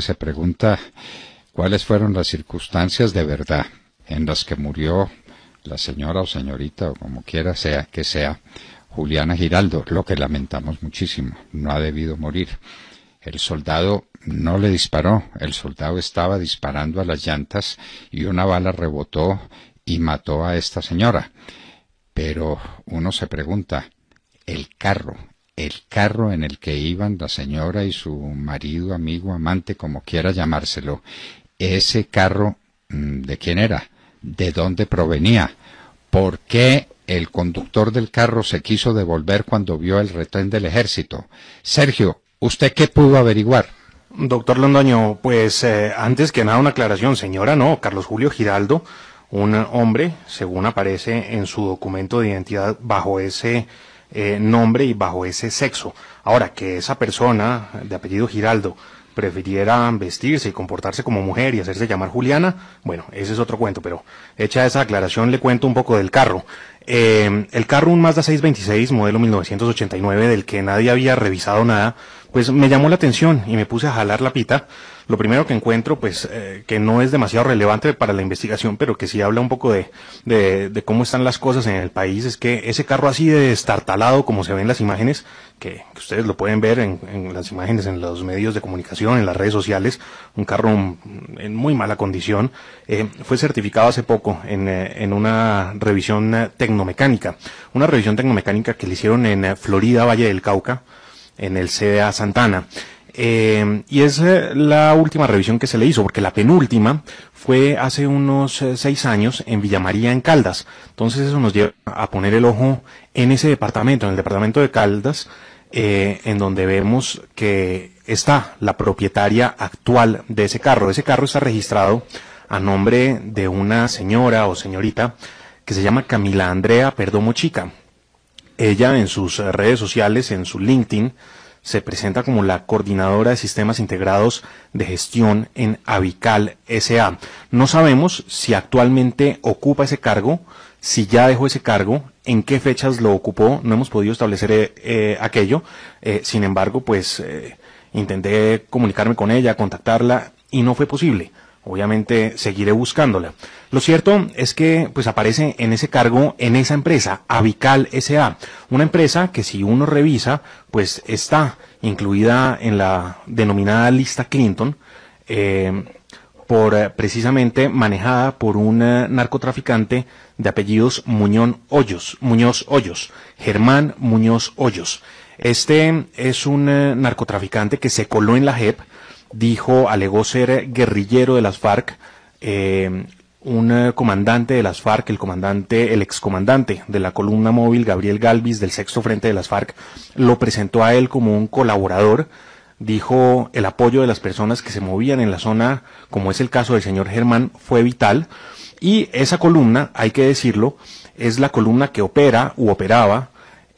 se pregunta cuáles fueron las circunstancias de verdad en las que murió la señora o señorita o como quiera sea que sea Juliana Giraldo, lo que lamentamos muchísimo, no ha debido morir. El soldado no le disparó, el soldado estaba disparando a las llantas y una bala rebotó y mató a esta señora. Pero uno se pregunta, el carro, el carro en el que iban la señora y su marido, amigo, amante, como quiera llamárselo, ese carro, mm, ¿de quién era? ¿De dónde provenía? ¿Por qué el conductor del carro se quiso devolver cuando vio el retén del ejército? Sergio, ¿usted qué pudo averiguar? Doctor Londoño, pues eh, antes que nada una aclaración, señora, no, Carlos Julio Giraldo, un hombre, según aparece en su documento de identidad bajo ese eh, nombre y bajo ese sexo. Ahora, que esa persona de apellido Giraldo prefiriera vestirse y comportarse como mujer y hacerse llamar Juliana, bueno, ese es otro cuento, pero hecha esa aclaración le cuento un poco del carro. Em, el carro, un Mazda 626, modelo 1989, del que nadie había revisado nada, pues me llamó la atención y me puse a jalar la pita. Lo primero que encuentro, pues, eh, que no es demasiado relevante para la investigación, pero que sí habla un poco de, cómo están las cosas en el país, es que ese carro así de estartalado, como se ven las imágenes, que, ustedes lo pueden ver en, las imágenes, en los medios de comunicación, en las redes sociales, un carro en muy mala condición, eh, fue certificado hace poco en, eh, en una revisión tecnológica tecnomecánica. Una revisión tecnomecánica que le hicieron en eh, Florida, Valle del Cauca, en el CDA Santana. Eh, y es eh, la última revisión que se le hizo, porque la penúltima fue hace unos seis años en Villamaría, en Caldas. Entonces eso nos lleva a poner el ojo en ese departamento, en el departamento de Caldas, en donde vemos que está la propietaria actual de ese carro. Ese carro está registrado a nombre de una señora o señorita que se llama Camila Andrea Perdomo Chica. Ella en sus redes sociales, en su LinkedIn, se presenta como la coordinadora de sistemas integrados de gestión en Avical SA. No sabemos si actualmente ocupa ese cargo, si ya dejó ese cargo, en qué fechas lo ocupó, no hemos podido establecer eh, eh, aquello. Eh, sin embargo, pues intenté comunicarme con ella, contactarla y no fue posible obviamente seguiré buscándola. Lo cierto es que pues aparece en ese cargo en esa empresa, Avical SA, una empresa que si uno revisa, pues está incluida en la denominada lista Clinton, eh, por eh, precisamente manejada por un eh, narcotraficante de apellidos Muñoz Hoyos, Muñoz Hoyos, Germán Muñoz Hoyos. Este es un narcotraficante que se coló en la JEP dijo, alegó ser guerrillero de las FARC, eh, un eh, comandante de las FARC, el comandante, el excomandante de la columna móvil, Gabriel Galvis, del sexto frente de las FARC, lo presentó a él como un colaborador, dijo el apoyo de las personas que se movían en la zona, como es el caso del señor Germán, fue vital. Y esa columna, hay que decirlo, es la columna que opera u operaba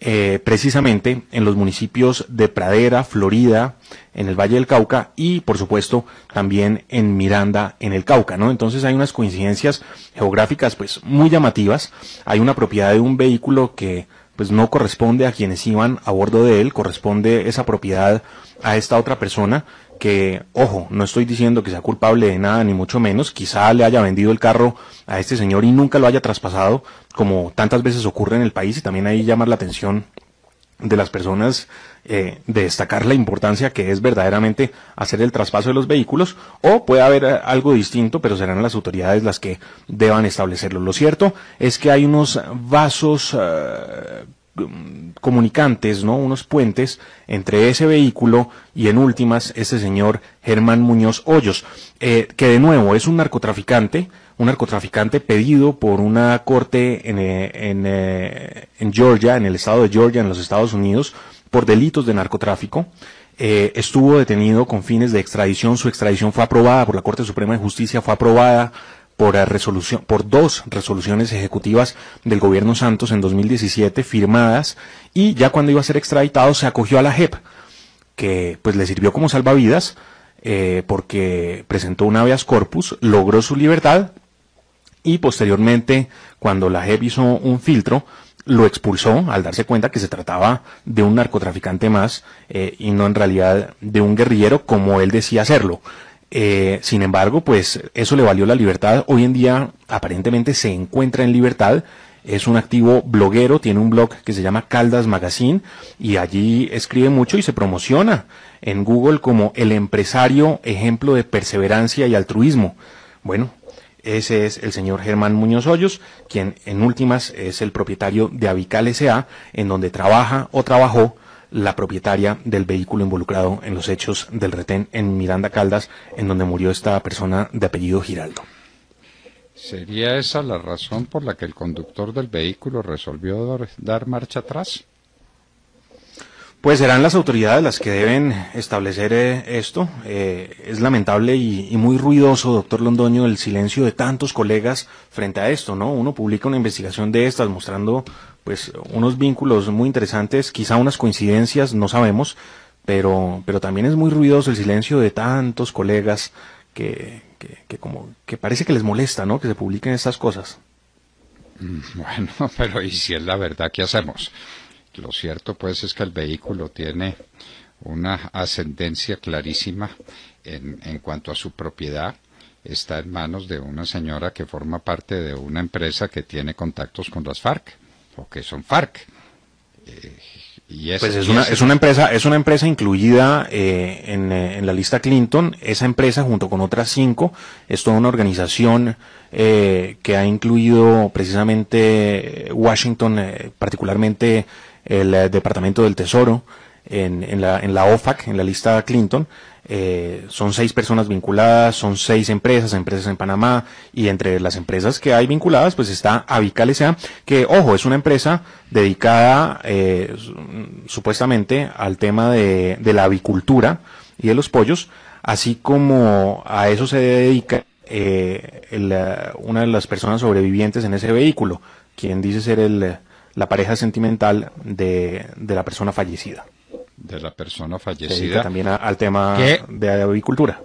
eh, precisamente en los municipios de Pradera, Florida, en el Valle del Cauca y, por supuesto, también en Miranda, en el Cauca, ¿no? Entonces hay unas coincidencias geográficas, pues, muy llamativas. Hay una propiedad de un vehículo que pues no corresponde a quienes iban a bordo de él, corresponde esa propiedad a esta otra persona que, ojo, no estoy diciendo que sea culpable de nada, ni mucho menos, quizá le haya vendido el carro a este señor y nunca lo haya traspasado, como tantas veces ocurre en el país, y también ahí llamar la atención de las personas de eh, destacar la importancia que es verdaderamente hacer el traspaso de los vehículos o puede haber eh, algo distinto pero serán las autoridades las que deban establecerlo. Lo cierto es que hay unos vasos Eh, Mm, comunicantes, ¿no? Unos puentes entre ese vehículo y en últimas ese señor Germán Muñoz Hoyos, eh, que de nuevo es un narcotraficante, un narcotraficante pedido por una corte eh, eh, en, Georgia, en el estado de Georgia, en los Estados Unidos, por delitos de narcotráfico. estuvo detenido con fines de extradición, su extradición fue aprobada por la Corte Suprema de Justicia, fue aprobada por, eh, resolución, por dos resoluciones ejecutivas del gobierno Santos en 2017 firmadas y ya cuando iba a ser extraditado se acogió a la JEP, que pues le sirvió como salvavidas eh, porque presentó un habeas corpus, logró su libertad y posteriormente cuando la JEP hizo un filtro lo expulsó al darse cuenta que se trataba de un narcotraficante más eh, y no en realidad de un guerrillero como él decía hacerlo. Eh, sin embargo, pues eso le valió la libertad. Hoy en día aparentemente se encuentra en libertad. Es un activo bloguero, tiene un blog que se llama Caldas Magazine y allí escribe mucho y se promociona en Google como el empresario ejemplo de perseverancia y altruismo. Bueno, ese es el señor Germán Muñoz Hoyos, quien en últimas es el propietario de Avical SA, en donde trabaja o trabajó la propietaria del vehículo involucrado en los hechos del retén en Miranda Caldas, en donde murió esta persona de apellido Giraldo. ¿Sería esa la razón por la que el conductor del vehículo resolvió dar marcha atrás? Pues serán las autoridades las que deben establecer eh, esto. Eh, es lamentable y, y, muy ruidoso, doctor Londoño, el silencio de tantos colegas frente a esto, ¿no? Uno publica una investigación de estas mostrando pues unos vínculos muy interesantes, quizá unas coincidencias, no sabemos, pero, pero también es muy ruidoso el silencio de tantos colegas que, que, que como que parece que les molesta, ¿no? Que se publiquen estas cosas. Mm, bueno, pero ¿y si es la verdad qué hacemos? Lo cierto pues es que el vehículo tiene una ascendencia clarísima en, en cuanto a su propiedad está en manos de una señora que forma parte de una empresa que tiene contactos con las FARC o que son FARC. Eh, pues es, una, es una empresa es una empresa incluida eh, en, eh, en, la lista Clinton. Esa empresa, junto con otras cinco, es toda una organización que ha incluido precisamente Washington, particularmente el Departamento del Tesoro, en, la, OFAC, en la lista Clinton, eh, son seis personas vinculadas, son seis empresas, empresas en Panamá, y entre las empresas que hay vinculadas, pues está Avical que, ojo, es una empresa dedicada eh, supuestamente al tema de, la avicultura y de los pollos, así como a eso se dedica eh, una de las personas sobrevivientes en ese vehículo, quien dice ser el, la pareja sentimental de la persona fallecida de la persona fallecida. también al tema de avicultura.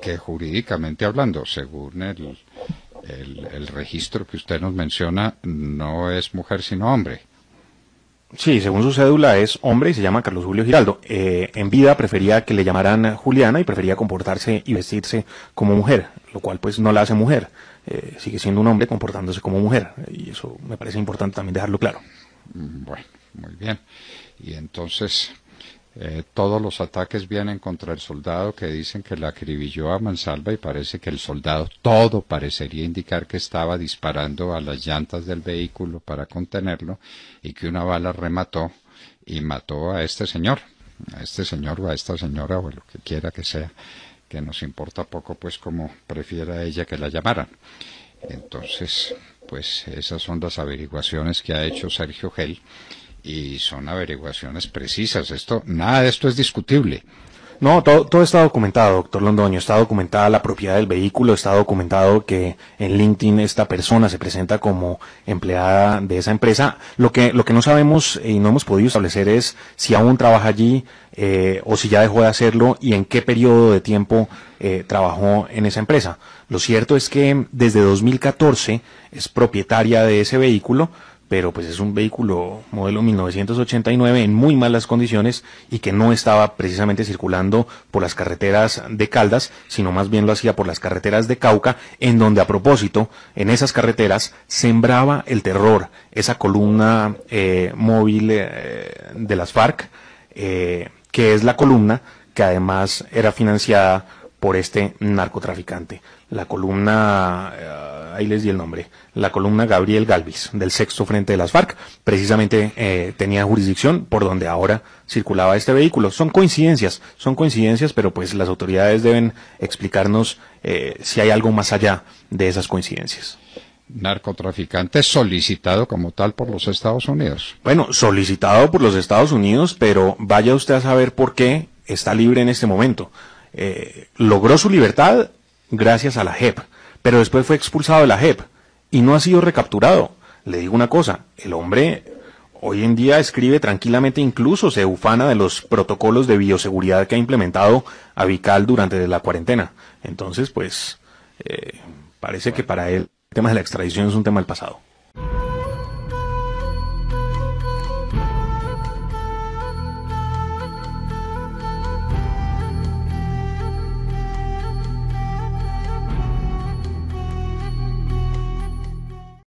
Que jurídicamente hablando, según el, registro que usted nos menciona, no es mujer sino hombre. Sí, según su cédula es hombre y se llama Carlos Julio Giraldo. Eh, en vida prefería que le llamaran Juliana y prefería comportarse y vestirse como mujer, lo cual pues no la hace mujer. Eh, sigue siendo un hombre comportándose como mujer y eso me parece importante también dejarlo claro. Mm, bueno, muy bien. Y entonces, eh, todos los ataques vienen contra el soldado que dicen que la acribilló a mansalva y parece que el soldado todo parecería indicar que estaba disparando a las llantas del vehículo para contenerlo y que una bala remató y mató a este señor, a este señor o a esta señora o a lo que quiera que sea, que nos importa poco pues como prefiera ella que la llamara. Entonces, pues esas son las averiguaciones que ha hecho Sergio Gel y son averiguaciones precisas. Esto, nada de esto es discutible. No, todo, está documentado, doctor Londoño. Está documentada la propiedad del vehículo, está documentado que en LinkedIn esta persona se presenta como empleada de esa empresa. Lo que, lo que no sabemos y no hemos podido establecer es si aún trabaja allí eh, o si ya dejó de hacerlo y en qué periodo de tiempo eh, trabajó en esa empresa. Lo cierto es que desde 2014 es propietaria de ese vehículo pero pues es un vehículo modelo 1989 en muy malas condiciones y que no estaba precisamente circulando por las carreteras de Caldas, sino más bien lo hacía por las carreteras de Cauca, en donde a propósito, en esas carreteras, sembraba el terror, esa columna eh, móvil eh, de las FARC, eh, que es la columna que además era financiada por este narcotraficante. La columna, eh, ahí les di el nombre, la columna Gabriel Galvis, del sexto frente de las FARC, precisamente eh, tenía jurisdicción por donde ahora circulaba este vehículo. Son coincidencias, son coincidencias, pero pues las autoridades deben explicarnos eh, si hay algo más allá de esas coincidencias narcotraficante solicitado como tal por los Estados Unidos. Bueno, solicitado por los Estados Unidos, pero vaya usted a saber por qué está libre en este momento. Eh, logró su libertad gracias a la JEP, pero después fue expulsado de la JEP y no ha sido recapturado. Le digo una cosa, el hombre hoy en día escribe tranquilamente, incluso se ufana de los protocolos de bioseguridad que ha implementado Avical durante la cuarentena. Entonces, pues, eh, parece que para él el tema de la extradición es un tema del pasado.